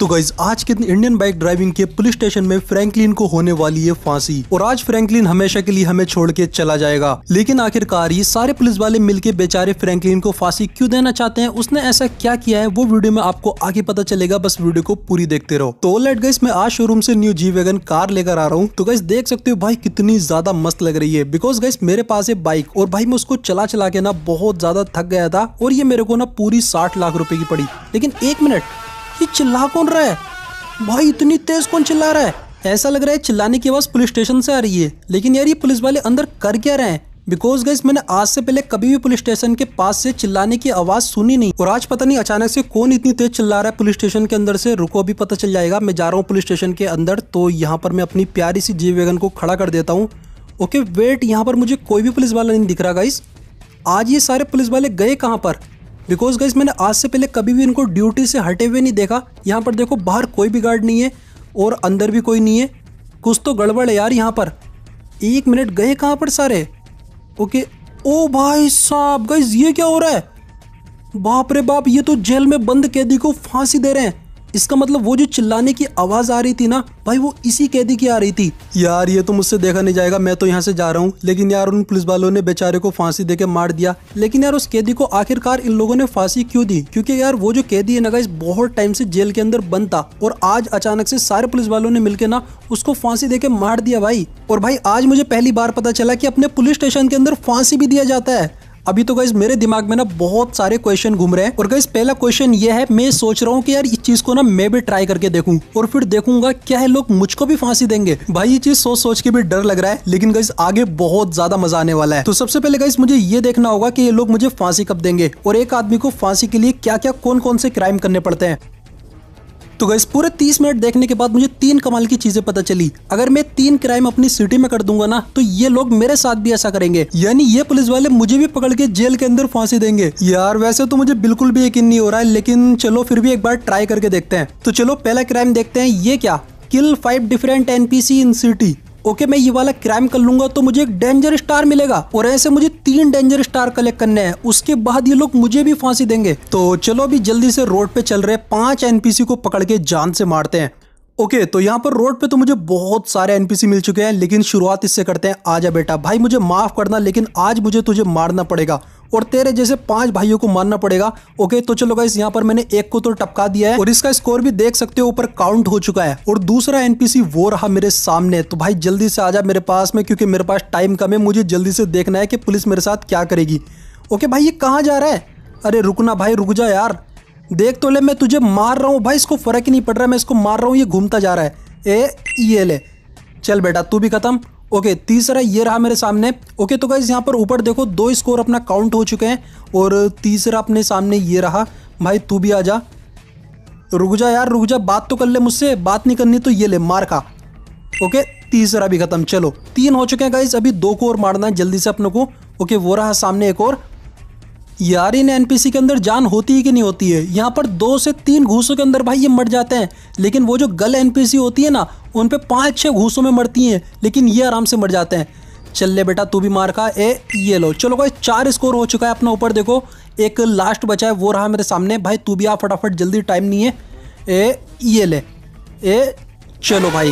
तो गाइज आज के दिन इंडियन बाइक ड्राइविंग के पुलिस स्टेशन में फ्रैंकलिन को होने वाली है फांसी और आज फ्रैंकलिन हमेशा के लिए हमें छोड़ के चला जाएगा लेकिन आखिरकार ये सारे पुलिस वाले मिलके बेचारे फ्रैंकलिन को फांसी क्यों देना चाहते हैं उसने ऐसा क्या किया है वो वीडियो में आपको आगे पता चलेगा बस वीडियो को पूरी देखते रहो तो लेट गाइस मैं आज शोरूम से न्यू जी वैगन कार लेकर आ रहा हूँ तो गाइस देख सकते हो भाई कितनी ज्यादा मस्त लग रही है बिकॉज गाइस मेरे पास है बाइक और भाई मैं उसको चला चला के ना बहुत ज्यादा थक गया था और ये मेरे को ना पूरी साठ लाख रूपए की पड़ी लेकिन एक मिनट ये चिल्ला कौन रहा है भाई इतनी तेज कौन चिल्ला रहा है ऐसा लग रहा है चिल्लाने की आवाज़ पुलिस स्टेशन से आ रही है लेकिन यार ये पुलिस वाले अंदर कर क्या रहे हैं बिकॉज गाइस मैंने आज से पहले कभी भी पुलिस स्टेशन के पास से चिल्लाने की आवाज सुनी नहीं और आज पता नहीं अचानक से कौन इतनी तेज चिल्ला रहा है पुलिस स्टेशन के अंदर से रुको अभी पता चल जाएगा मैं जा रहा हूँ पुलिस स्टेशन के अंदर तो यहाँ पर मैं अपनी प्यारी सी जीव वैगन को खड़ा कर देता हूँ ओके वेट यहाँ पर मुझे कोई भी पुलिस वाला नहीं दिख रहा गाइस आज ये सारे पुलिस वाले गए कहाँ पर बिकॉज गाइज मैंने आज से पहले कभी भी इनको ड्यूटी से हटे हुए नहीं देखा यहाँ पर देखो बाहर कोई भी गार्ड नहीं है और अंदर भी कोई नहीं है कुछ तो गड़बड़ है यार यहाँ पर एक मिनट गए कहाँ पर सारे ओके ओ भाई साहब गाइज ये क्या हो रहा है बाप रे बाप ये तो जेल में बंद कैदी को फांसी दे रहे हैं इसका मतलब वो जो चिल्लाने की आवाज आ रही थी ना भाई वो इसी कैदी की आ रही थी यार ये तो मुझसे देखा नहीं जाएगा मैं तो यहाँ से जा रहा हूँ लेकिन यार उन पुलिस वालों ने बेचारे को फांसी देके मार दिया लेकिन यार उस कैदी को आखिरकार इन लोगों ने फांसी क्यों दी क्योंकि यार वो जो कैदी है ना गाइस बहुत टाइम से जेल के अंदर बंद था और आज अचानक से सारे पुलिस वालों ने मिलकर ना उसको फांसी देके मार दिया भाई और भाई आज मुझे पहली बार पता चला की अपने पुलिस स्टेशन के अंदर फांसी भी दिया जाता है अभी तो गाइज मेरे दिमाग में ना बहुत सारे क्वेश्चन घूम रहे हैं और गाइज पहला क्वेश्चन ये है मैं सोच रहा हूँ कि यार इस चीज को ना मैं भी ट्राई करके देखूँ और फिर देखूंगा क्या है लोग मुझको भी फांसी देंगे भाई ये चीज सोच सोच के भी डर लग रहा है लेकिन गाइज आगे बहुत ज्यादा मजा आने वाला है तो सबसे पहले गाइज मुझे ये देखना होगा की ये लोग मुझे फांसी कब देंगे और एक आदमी को फांसी के लिए क्या क्या कौन कौन से क्राइम करने पड़ते हैं तो गैस पूरे तीस मिनट देखने के बाद मुझे तीन कमाल की चीजें पता चली अगर मैं तीन क्राइम अपनी सिटी में कर दूंगा ना तो ये लोग मेरे साथ भी ऐसा करेंगे यानी ये पुलिस वाले मुझे भी पकड़ के जेल के अंदर फांसी देंगे यार वैसे तो मुझे बिल्कुल भी यकीन नहीं हो रहा है लेकिन चलो फिर भी एक बार ट्राई करके देखते हैं तो चलो पहला क्राइम देखते हैं ये क्या kill five different NPC in city okay मैं ये वाला क्राइम कर लूंगा तो मुझे एक डेंजर स्टार मिलेगा और ऐसे मुझे तीन डेंजर स्टार कलेक्ट करने हैं उसके बाद ये लोग मुझे भी फांसी देंगे तो चलो अभी जल्दी से रोड पे चल रहे पांच एनपीसी को पकड़ के जान से मारते हैं ओके okay, तो यहाँ पर रोड पे तो मुझे बहुत सारे एनपीसी मिल चुके हैं लेकिन शुरुआत इससे करते हैं आजा बेटा भाई मुझे माफ करना लेकिन आज मुझे तुझे मारना पड़ेगा और तेरे जैसे पांच भाइयों को मारना पड़ेगा ओके तो चलो गाइस यहाँ पर मैंने एक को तो टपका दिया है और इसका स्कोर भी देख सकते हो ऊपर काउंट हो चुका है और दूसरा एनपीसी वो रहा मेरे सामने तो भाई जल्दी से आजा मेरे पास में क्योंकि मेरे पास टाइम कम है मुझे जल्दी से देखना है कि पुलिस मेरे साथ क्या करेगी ओके भाई ये कहाँ जा रहा है अरे रुकना भाई रुक जा यार देख तो ले मैं तुझे मार रहा हूँ भाई इसको फर्क ही नहीं पड़ रहा मैं इसको मार रहा हूँ ये घूमता जा रहा है ए ये ले चल बेटा तू भी खत्म ओके तीसरा ये रहा मेरे सामने ओके तो गाइज यहाँ पर ऊपर देखो दो स्कोर अपना काउंट हो चुके हैं और तीसरा अपने सामने ये रहा भाई तू भी आ जा रुक जा यार रुक जा बात तो कर ले मुझसे बात नहीं करनी तो ये ले मार का ओके तीसरा भी खत्म चलो तीन हो चुके हैं गाइज अभी दो को और मारना है जल्दी से अपने को ओके वो रहा सामने एक और यार इन एनपीसी के अंदर जान होती है कि नहीं होती है यहाँ पर दो से तीन घूसों के अंदर भाई ये मर जाते हैं लेकिन वो जो गल एनपीसी होती है ना उन पर पाँच छः घूसों में मरती हैं लेकिन ये आराम से मर जाते हैं चल ले बेटा तू भी मार खा ए ये लो चलो भाई चार स्कोर हो चुका है अपना ऊपर देखो एक लास्ट बचा है वो रहा मेरे सामने भाई तू भी आ फटाफट जल्दी टाइम नहीं है ए ये ले ए चलो भाई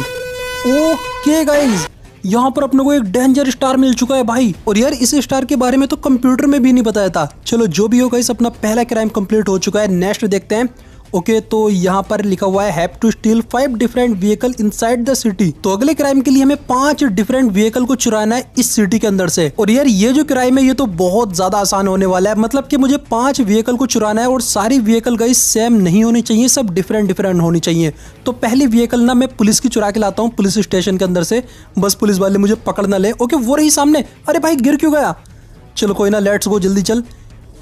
ओके गाइज़ यहाँ पर अपने को एक डेंजर स्टार मिल चुका है भाई और यार इस स्टार के बारे में तो कंप्यूटर में भी नहीं बताया था चलो जो भी होगा इस अपना पहला क्राइम कंप्लीट हो चुका है नेक्स्ट देखते हैं ओके तो यहाँ पर लिखा हुआ है to steal five different vehicle inside the city तो अगले क्राइम के लिए हमें पांच डिफरेंट व्हीकल को चुराना है इस सिटी के अंदर से और यार ये जो क्राइम है ये तो बहुत ज्यादा आसान होने वाला है मतलब कि मुझे पांच व्हीकल को चुराना है और सारी व्हीकल गई सेम नहीं होनी चाहिए सब डिफरेंट डिफरेंट होनी चाहिए तो पहली व्हीकल ना मैं पुलिस की चुरा के लाता हूँ पुलिस स्टेशन के अंदर से बस पुलिस वाले मुझे पकड़ ना ले ओके वो रही सामने अरे भाई गिर क्यों गया चलो कोई ना लेट्स गो जल्दी चल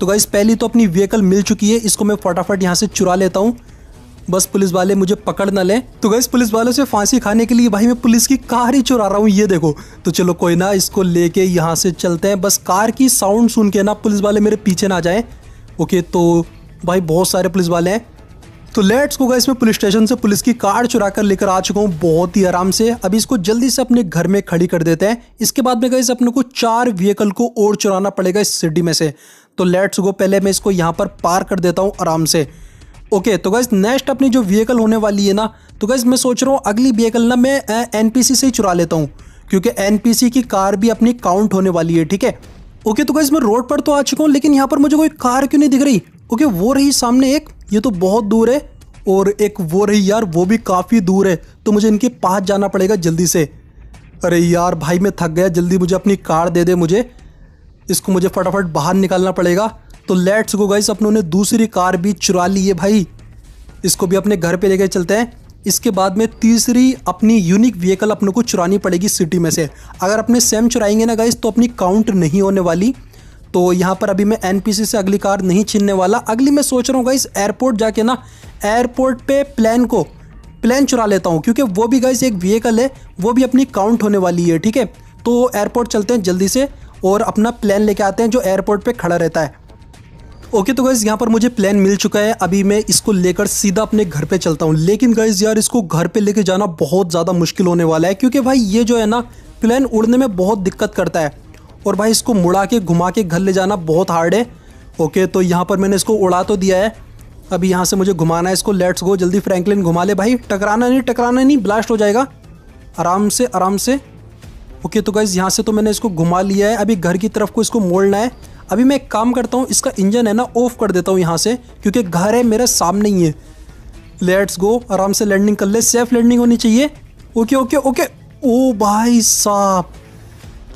तो गाइज़ पहली तो अपनी व्हीकल मिल चुकी है इसको मैं फटाफट यहाँ से चुरा लेता हूँ बस पुलिस वाले मुझे पकड़ ना लें तो गई पुलिस वालों से फांसी खाने के लिए भाई मैं पुलिस की कार ही चुरा रहा हूँ ये देखो तो चलो कोई ना इसको लेके यहाँ से चलते हैं बस कार की साउंड सुन के ना पुलिस वाले मेरे पीछे ना जाएं ओके तो भाई बहुत सारे पुलिस वाले हैं तो लेट्स को गाइज मैं पुलिस स्टेशन से पुलिस की कार चुरा कर लेकर आ चुका हूँ बहुत ही आराम से अभी इसको जल्दी से अपने घर में खड़ी कर देते हैं इसके बाद में गाइज अपने को चार व्हीकल को और चुराना पड़ेगा इस सिटी में से तो लेट्स गो पहले मैं इसको यहाँ पर पार कर देता हूँ आराम से ओके तो गैस नेक्स्ट अपनी जो व्हीकल होने वाली है ना तो गैस मैं सोच रहा हूँ अगली व्हीकल ना मैं एन से ही चुरा लेता हूँ क्योंकि एन की कार भी अपनी काउंट होने वाली है ठीक है ओके तो गैस मैं रोड पर तो आ चुका हूँ लेकिन यहाँ पर मुझे कोई कार क्यों नहीं दिख रही ओके वो रही सामने एक ये तो बहुत दूर है और एक वो रही यार वो भी काफ़ी दूर है तो मुझे इनके पास जाना पड़ेगा जल्दी से अरे यार भाई मैं थक गया जल्दी मुझे अपनी कार दे दे मुझे इसको मुझे फटाफट बाहर निकालना पड़ेगा तो लेट्स गो गाइस अपनों ने दूसरी कार भी चुरा ली है भाई इसको भी अपने घर पे लेके चलते हैं इसके बाद में तीसरी अपनी यूनिक व्हीकल अपने को चुरानी पड़ेगी सिटी में से अगर अपने सेम चुराएंगे ना गाइस तो अपनी काउंट नहीं होने वाली तो यहाँ पर अभी मैं एन से अगली कार नहीं छीनने वाला अगली मैं सोच रहा हूँ गाइस एयरपोर्ट जाके ना एयरपोर्ट पर प्लान को प्लान चुरा लेता हूँ क्योंकि वो भी गाइस एक व्हीकल है वो भी अपनी काउंट होने वाली है ठीक है तो एयरपोर्ट चलते हैं जल्दी से और अपना प्लान लेके आते हैं जो एयरपोर्ट पे खड़ा रहता है ओके तो गाइज़ यहाँ पर मुझे प्लान मिल चुका है अभी मैं इसको लेकर सीधा अपने घर पे चलता हूँ लेकिन गाइज़ यार इसको घर पे लेके जाना बहुत ज़्यादा मुश्किल होने वाला है क्योंकि भाई ये जो है ना प्लान उड़ने में बहुत दिक्कत करता है और भाई इसको मुड़ा के घुमा के घर ले जाना बहुत हार्ड है ओके तो यहाँ पर मैंने इसको उड़ा तो दिया है अभी यहाँ से मुझे घुमाना है इसको लेट्स गो जल्दी फ्रैंकलिन घुमा ले भाई टकराना नहीं टकराना नहीं ब्लास्ट हो जाएगा आराम से आराम से ओके तो गाइज़ यहाँ से तो मैंने इसको घुमा लिया है अभी घर की तरफ को इसको मोड़ना है अभी मैं एक काम करता हूँ इसका इंजन है ना ऑफ कर देता हूँ यहाँ से क्योंकि घर है मेरा सामने ही है लेट्स गो आराम से लैंडिंग कर ले सेफ लैंडिंग होनी चाहिए ओके ओके ओके ओ भाई साहब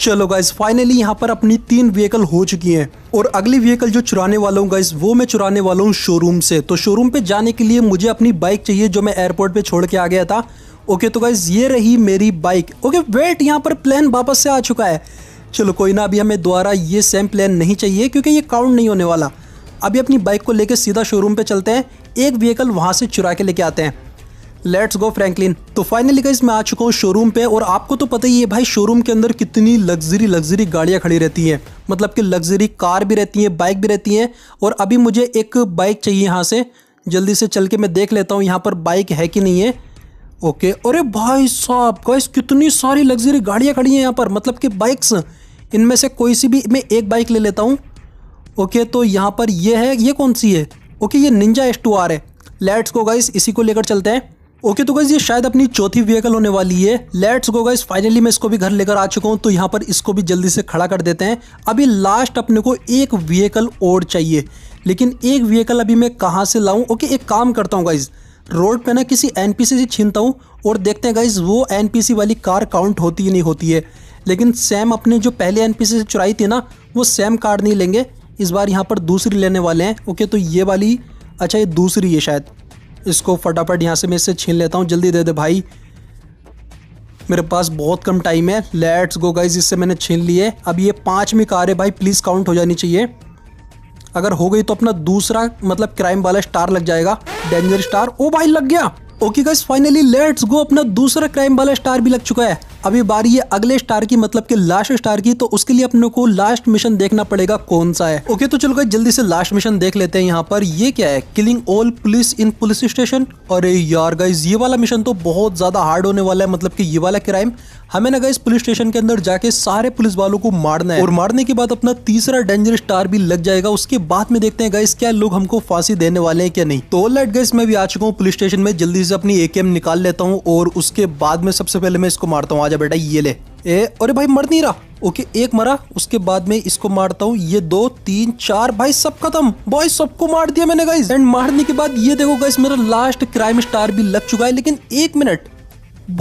चलो गाइज फाइनली यहाँ पर अपनी तीन व्हीकल हो चुकी हैं और अगली व्हीकल जो चुराने वाला हूँ गाइज वो मैं चुराने वाला हूँ शोरूम से तो शोरूम पे जाने के लिए मुझे अपनी बाइक चाहिए जो मैं एयरपोर्ट पे छोड़ के आ गया था ओके तो गाइज ये रही मेरी बाइक ओके वेट यहाँ पर प्लान वापस से आ चुका है चलो कोई ना अभी हमें दोबारा ये सेम प्लान नहीं चाहिए क्योंकि ये काउंट नहीं होने वाला अभी अपनी बाइक को लेकर सीधा शोरूम पे चलते हैं एक व्हीकल वहाँ से चुरा के लेके आते हैं लेट्स गो फ्रैंकलिन तो फाइनली गाइज मैं आ चुका हूँ शोरूम पे और आपको तो पता ही है भाई शोरूम के अंदर कितनी लग्जरी लग्जरी गाड़ियाँ खड़ी रहती हैं मतलब कि लग्जरी कार भी रहती हैं बाइक भी रहती हैं और अभी मुझे एक बाइक चाहिए यहाँ से जल्दी से चल के मैं देख लेता हूँ यहाँ पर बाइक है कि नहीं है ओके अरे भाई साहब गाइस कितनी सारी लग्जरी गाड़ियाँ खड़ी हैं यहाँ पर मतलब कि बाइक्स इनमें से कोई सी भी मैं एक बाइक ले लेता हूँ ओके तो यहाँ पर ये है ये कौन सी है ओके ये निंजा एस टू आर है लेट्स गो गाइस इसी को लेकर चलते हैं ओके तो गाइज ये शायद अपनी चौथी व्हीकल होने वाली है लेट्स गो गाइज फाइनली मैं इसको भी घर लेकर आ चुका हूँ तो यहाँ पर इसको भी जल्दी से खड़ा कर देते हैं अभी लास्ट अपने को एक व्हीकल और चाहिए लेकिन एक व्हीकल अभी मैं कहाँ से लाऊँ ओके एक काम करता हूँ गाइज़ रोड पे ना किसी सी से छीनता हूँ और देखते हैं गाइज वो सी वाली कार काउंट होती ही नहीं होती है लेकिन सैम अपने जो पहले सी से चुराई थी ना वो सैम कार नहीं लेंगे इस बार यहाँ पर दूसरी लेने वाले हैं ओके तो ये वाली अच्छा ये दूसरी है शायद इसको फटाफट यहाँ से मैं इससे छीन लेता हूँ जल्दी दे दे भाई मेरे पास बहुत कम टाइम है लेट्स गो गाइज इससे मैंने छीन लिए अब ये पाँचवीं कार है भाई प्लीज़ काउंट हो जानी चाहिए अगर हो गई तो अपना दूसरा मतलब क्राइम वाला स्टार लग जाएगा डेंजर स्टार ओ भाई लग गया okay guys finally let's go अपना दूसरा क्राइम वाला स्टार भी लग चुका है अभी बारी है अगले स्टार की मतलब कि लास्ट स्टार की तो उसके लिए अपने को लास्ट मिशन देखना पड़ेगा कौन सा है ओके तो चलो गए जल्दी से लास्ट मिशन देख लेते हैं यहाँ पर ये क्या है killing all police in police station और यार गाइज ये वाला मिशन तो बहुत ज़्यादा हार्ड होने वाला है मतलब की ये वाला क्राइम हमें ना गाइज पुलिस स्टेशन के अंदर जाके सारे पुलिस वालों को मारना है और मारने के बाद अपना तीसरा डेंजर स्टार भी लग जाएगा उसके बाद में देखते हैं गाइज क्या लोग हमको फांसी देने वाले हैं क्या नहीं तो लाइट गाइज मैं भी आ चुका हूँ पुलिस स्टेशन में जल्दी से अपनी एकेएम निकाल लेता हूँ और उसके बाद में सबसे पहले मैं इसको मारता हूँ आज बेटा ये ले ए अरे भाई मर नहीं रहा ओके एक मरा उसके बाद में इसको मारता हूँ ये दो तीन चार भाई सब खत्म बॉय सबको मार दिया मैंने गाइस एंड मारने के बाद ये देखो गाइस मेरा लास्ट क्राइम स्टार भी लग चुका है लेकिन एक मिनट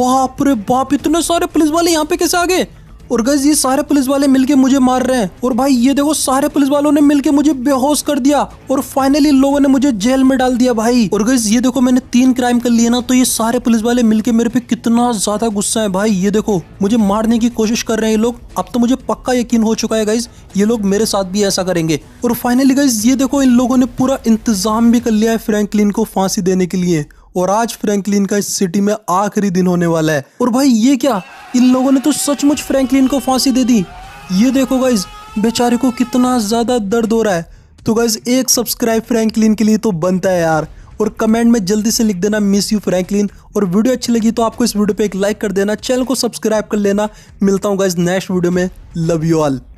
बाप रे बाप इतने सारे पुलिस वाले यहाँ पे कैसे आ गए और गज ये सारे पुलिस वाले मिलके मुझे मार रहे हैं और भाई ये देखो सारे पुलिस वालों ने मिलके मुझे बेहोश कर दिया और फाइनली लोगों ने मुझे जेल में डाल दिया भाई और गज ये देखो मैंने तीन क्राइम कर लिए ना तो ये सारे पुलिस वाले मिलके मेरे पे कितना ज्यादा गुस्सा है भाई ये देखो मुझे मारने की कोशिश कर रहे हैं ये लोग अब तो मुझे पक्का यकीन हो चुका है गाइज ये लोग मेरे साथ भी ऐसा करेंगे और फाइनली गाइज ये देखो इन लोगों ने पूरा इंतजाम भी कर लिया है फ्रेंकलिन को फांसी देने के लिए और आज फ्रैंकलिन का इस सिटी में आखिरी दिन होने वाला है और भाई ये क्या इन लोगों ने तो सचमुच फ्रैंकलिन को फांसी दे दी ये देखो गाइज बेचारे को कितना ज़्यादा दर्द हो रहा है तो गाइज एक सब्सक्राइब फ्रैंकलिन के लिए तो बनता है यार और कमेंट में जल्दी से लिख देना मिस यू फ्रैंकलिन और वीडियो अच्छी लगी तो आपको इस वीडियो पे एक लाइक कर देना चैनल को सब्सक्राइब कर लेना मिलता हूँ गाइज नेक्स्ट वीडियो में लव यू ऑल